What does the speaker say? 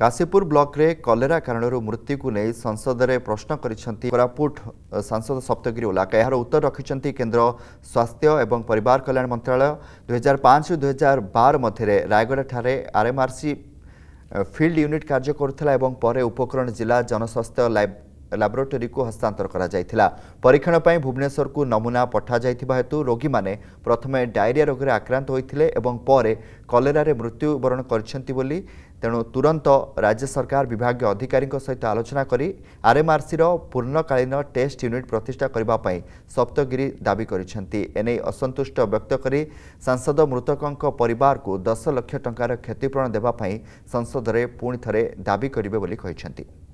କାଶୀପୁର ବ୍ଲକରେ କଲେରା କାରଣରୁ ମୃତ୍ୟୁକୁ ନେଇ ସଂସଦରେ ପ୍ରଶ୍ନ କରିଛନ୍ତି କୋରାପୁଟ ସାଂସଦ ସପ୍ତଗିରି ଓଲାକ ଏହାର ଉତ୍ତର ରଖିଛନ୍ତି କେନ୍ଦ୍ର ସ୍ୱାସ୍ଥ୍ୟ ଏବଂ ପରିବାର କଲ୍ୟାଣ ମନ୍ତ୍ରାଳୟ ଦୁଇହଜାର ପାଞ୍ଚରୁ ଦୁଇହଜାର ବାର ମଧ୍ୟରେ ରାୟଗଡ଼ାଠାରେ ଆର୍ଏମ୍ଆର୍ସି ଫିଲ୍ଡ ୟୁନିଟ୍ କାର୍ଯ୍ୟ କରୁଥିଲା ଏବଂ ପରେ ଉପକରଣ ଜିଲ୍ଲା ଜନସ୍ୱାସ୍ଥ୍ୟ ଲାଇଭ୍ ଲାବୋରେଟୋରୀକୁ ହସ୍ତାନ୍ତର କରାଯାଇଥିଲା ପରୀକ୍ଷଣ ପାଇଁ ଭୁବନେଶ୍ୱରକୁ ନମୁନା ପଠାଯାଇଥିବା ହେତୁ ରୋଗୀମାନେ ପ୍ରଥମେ ଡାଇରିଆ ରୋଗରେ ଆକ୍ରାନ୍ତ ହୋଇଥିଲେ ଏବଂ ପରେ କଲେରାରେ ମୃତ୍ୟୁବରଣ କରିଛନ୍ତି ବୋଲି ତେଣୁ ତୁରନ୍ତ ରାଜ୍ୟ ସରକାର ବିଭାଗୀୟ ଅଧିକାରୀଙ୍କ ସହିତ ଆଲୋଚନା କରି ଆର୍ଏମ୍ଆର୍ସିର ପୂର୍ଣ୍ଣକାଳୀନ ଟେଷ୍ଟ ୟୁନିଟ୍ ପ୍ରତିଷ୍ଠା କରିବା ପାଇଁ ସପ୍ତଗିରି ଦାବି କରିଛନ୍ତି ଏନେଇ ଅସନ୍ତୁଷ୍ଟ ବ୍ୟକ୍ତ କରି ସାଂସଦ ମୃତକଙ୍କ ପରିବାରକୁ ଦଶ ଲକ୍ଷ ଟଙ୍କାର କ୍ଷତିପୂରଣ ଦେବା ପାଇଁ ସଂସଦରେ ପୁଣି ଥରେ ଦାବି କରିବେ ବୋଲି କହିଛନ୍ତି